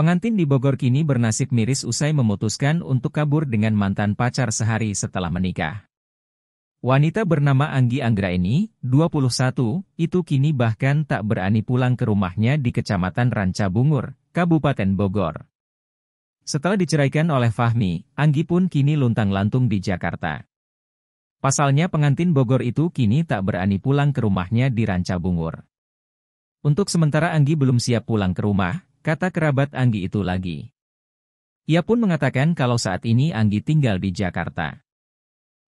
Pengantin di Bogor kini bernasib miris usai memutuskan untuk kabur dengan mantan pacar sehari setelah menikah. Wanita bernama Anggi Anggra ini, 21, itu kini bahkan tak berani pulang ke rumahnya di Kecamatan Ranca Bungur, Kabupaten Bogor. Setelah diceraikan oleh Fahmi, Anggi pun kini luntang-lantung di Jakarta. Pasalnya pengantin Bogor itu kini tak berani pulang ke rumahnya di Ranca Bungur. Untuk sementara Anggi belum siap pulang ke rumah, kata kerabat Anggi itu lagi. Ia pun mengatakan kalau saat ini Anggi tinggal di Jakarta.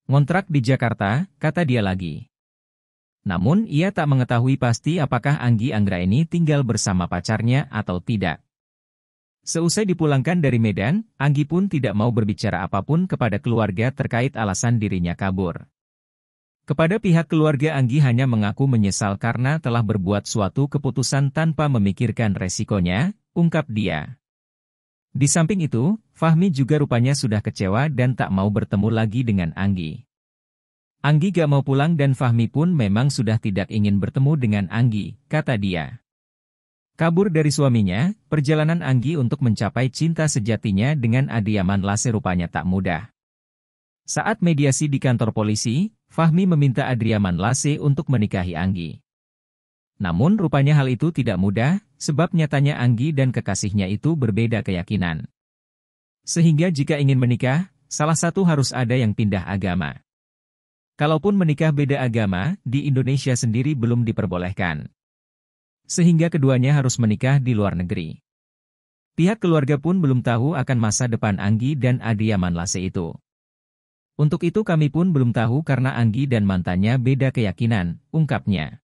Ngontrak di Jakarta, kata dia lagi. Namun ia tak mengetahui pasti apakah Anggi Anggra ini tinggal bersama pacarnya atau tidak. Seusai dipulangkan dari Medan, Anggi pun tidak mau berbicara apapun kepada keluarga terkait alasan dirinya kabur. Kepada pihak keluarga Anggi hanya mengaku menyesal karena telah berbuat suatu keputusan tanpa memikirkan resikonya, ungkap dia. Di samping itu, Fahmi juga rupanya sudah kecewa dan tak mau bertemu lagi dengan Anggi. Anggi gak mau pulang dan Fahmi pun memang sudah tidak ingin bertemu dengan Anggi, kata dia. Kabur dari suaminya, perjalanan Anggi untuk mencapai cinta sejatinya dengan Adiaman Lase rupanya tak mudah. Saat mediasi di kantor polisi, Fahmi meminta Adriaman Lase untuk menikahi Anggi. Namun rupanya hal itu tidak mudah, Sebab nyatanya Anggi dan kekasihnya itu berbeda keyakinan. Sehingga jika ingin menikah, salah satu harus ada yang pindah agama. Kalaupun menikah beda agama, di Indonesia sendiri belum diperbolehkan. Sehingga keduanya harus menikah di luar negeri. Pihak keluarga pun belum tahu akan masa depan Anggi dan Adiaman Lase itu. Untuk itu kami pun belum tahu karena Anggi dan mantannya beda keyakinan, ungkapnya.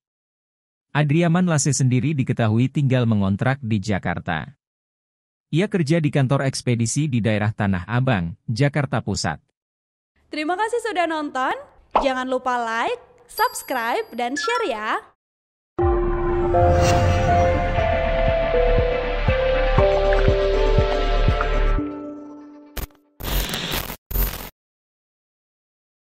Adriaman Lase sendiri diketahui tinggal mengontrak di Jakarta. Ia kerja di kantor ekspedisi di daerah Tanah Abang, Jakarta Pusat. Terima kasih sudah nonton. Jangan lupa like, subscribe, dan share ya.